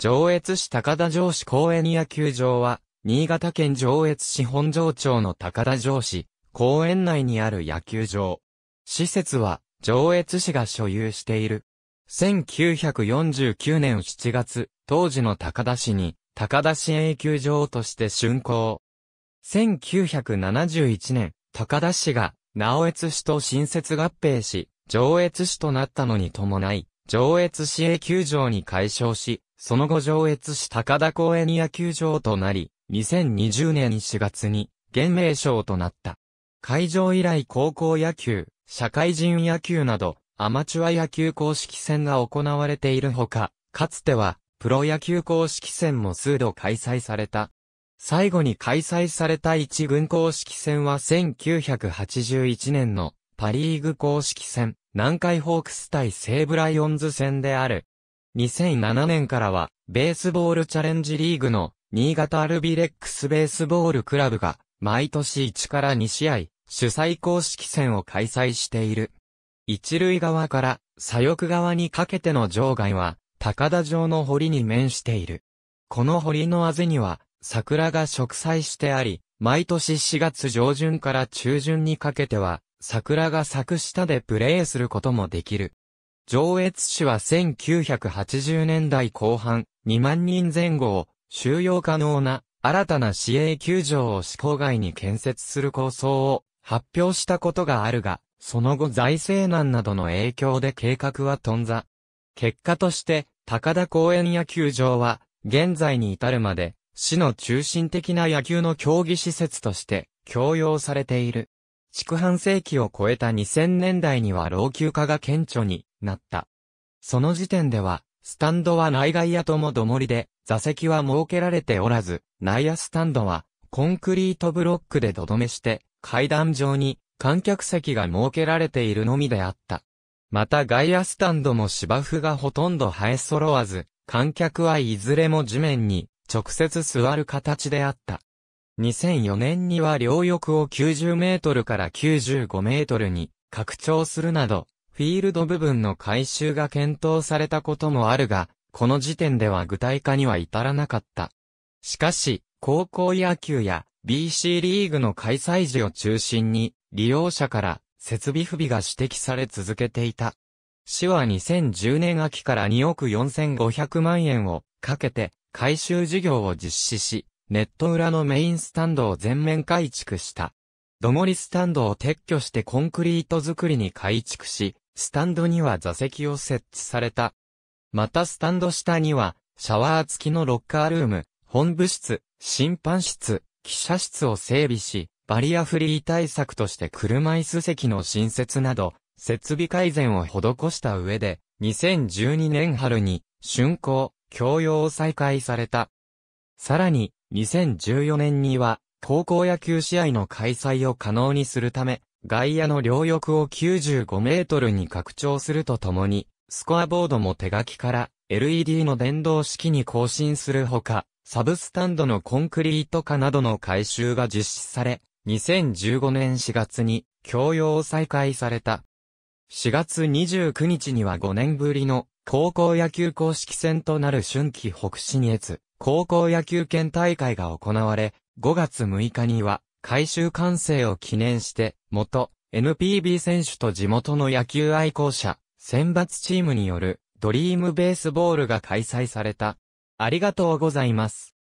上越市高田城市公園野球場は、新潟県上越市本城町の高田城市、公園内にある野球場。施設は、上越市が所有している。1949年7月、当時の高田市に、高田市営球場として竣工。1971年、高田市が、直越市と新設合併し、上越市となったのに伴い、上越市営球場に改称し、その後上越市高田公園野球場となり、2020年4月に、現名称となった。会場以来高校野球、社会人野球など、アマチュア野球公式戦が行われているほか、かつては、プロ野球公式戦も数度開催された。最後に開催された一軍公式戦は1981年のパリーグ公式戦、南海ホークス対西ブライオンズ戦である。2007年からは、ベースボールチャレンジリーグの、新潟アルビレックスベースボールクラブが、毎年1から2試合、主催公式戦を開催している。一塁側から、左翼側にかけての場外は、高田城の堀に面している。この堀のあぜには、桜が植栽してあり、毎年4月上旬から中旬にかけては、桜が咲く下でプレーすることもできる。上越市は1980年代後半、2万人前後を収容可能な新たな市営球場を市郊外に建設する構想を発表したことがあるが、その後財政難などの影響で計画は頓挫。結果として、高田公園野球場は、現在に至るまで、市の中心的な野球の競技施設として、供用されている。築半世紀を超えた2000年代には老朽化が顕著になった。その時点では、スタンドは内外野ともどもりで、座席は設けられておらず、内野スタンドは、コンクリートブロックで土留めして、階段上に観客席が設けられているのみであった。また外野スタンドも芝生がほとんど生え揃わず、観客はいずれも地面に直接座る形であった。2004年には両翼を90メートルから95メートルに拡張するなど、フィールド部分の改修が検討されたこともあるが、この時点では具体化には至らなかった。しかし、高校野球や BC リーグの開催時を中心に、利用者から設備不備が指摘され続けていた。市は2010年秋から2億4500万円をかけて改修事業を実施し、ネット裏のメインスタンドを全面改築した。土盛りスタンドを撤去してコンクリート作りに改築し、スタンドには座席を設置された。またスタンド下には、シャワー付きのロッカールーム、本部室、審判室、記者室を整備し、バリアフリー対策として車椅子席の新設など、設備改善を施した上で、2012年春に、竣工、共用を再開された。さらに、2014年には、高校野球試合の開催を可能にするため、外野の両翼を95メートルに拡張するとともに、スコアボードも手書きから LED の電動式に更新するほか、サブスタンドのコンクリート化などの改修が実施され、2015年4月に供用を再開された。4月29日には5年ぶりの高校野球公式戦となる春季北信越高校野球県大会が行われ、5月6日には、改修完成を記念して、元、NPB 選手と地元の野球愛好者、選抜チームによる、ドリームベースボールが開催された。ありがとうございます。